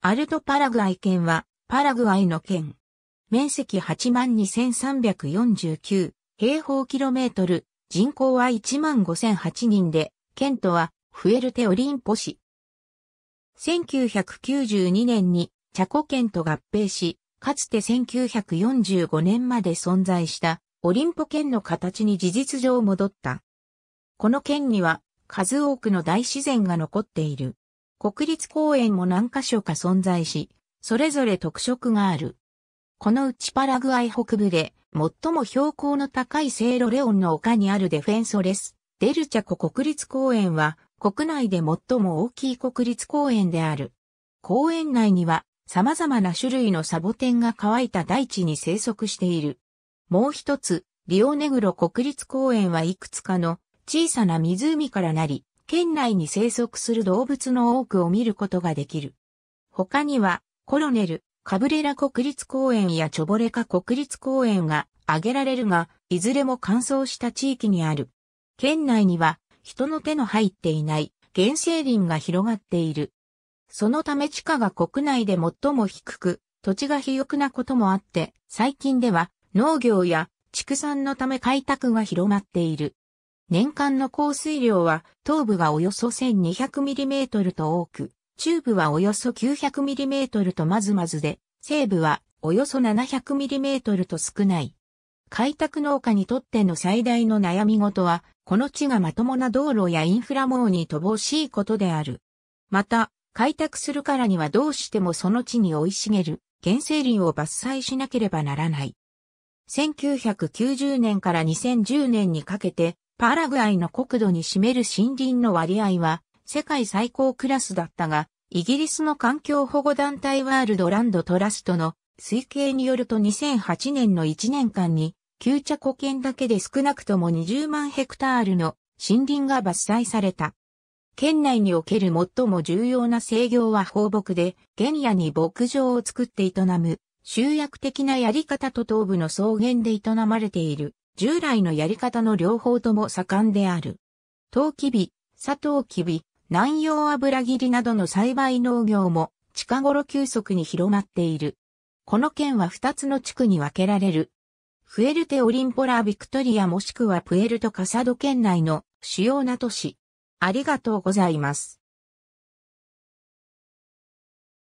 アルトパラグアイ県は、パラグアイの県。面積82,349平方キロメートル、人口は15,008人で、県とはフエルテオリンポ市。1992年にチャコ県と合併し、かつて1945年まで存在したオリンポ県の形に事実上戻った。この県には数多くの大自然が残っている。国立公園も何箇所か存在し、それぞれ特色がある。このうちパラグアイ北部で最も標高の高いセーロレオンの丘にあるデフェンソレス、デルチャコ国立公園は国内で最も大きい国立公園である。公園内には様々な種類のサボテンが乾いた大地に生息している。もう一つ、リオネグロ国立公園はいくつかの小さな湖からなり、県内に生息する動物の多くを見ることができる。他には、コロネル、カブレラ国立公園やチョボレカ国立公園が挙げられるが、いずれも乾燥した地域にある。県内には、人の手の入っていない原生林が広がっている。そのため地価が国内で最も低く、土地が肥沃なこともあって、最近では農業や畜産のため開拓が広まっている。年間の降水量は、東部がおよそ 1200mm と多く、中部はおよそ 900mm とまずまずで、西部はおよそ 700mm と少ない。開拓農家にとっての最大の悩み事は、この地がまともな道路やインフラ網に乏しいことである。また、開拓するからにはどうしてもその地に生い茂る原生林を伐採しなければならない。1990年から2010年にかけて、パラグアイの国土に占める森林の割合は世界最高クラスだったが、イギリスの環境保護団体ワールドランドトラストの推計によると2008年の1年間に、旧茶古圏だけで少なくとも20万ヘクタールの森林が伐採された。県内における最も重要な制御は放牧で、原野に牧場を作って営む、集約的なやり方と東部の草原で営まれている従来のやり方の両方とも盛んである。陶器び、砂糖器び、南洋油切りなどの栽培農業も近頃急速に広まっている。この県は2つの地区に分けられる。フエルテオリンポラ・ビクトリアもしくはプエルト・カサド県内の主要な都市。ありがとうございます。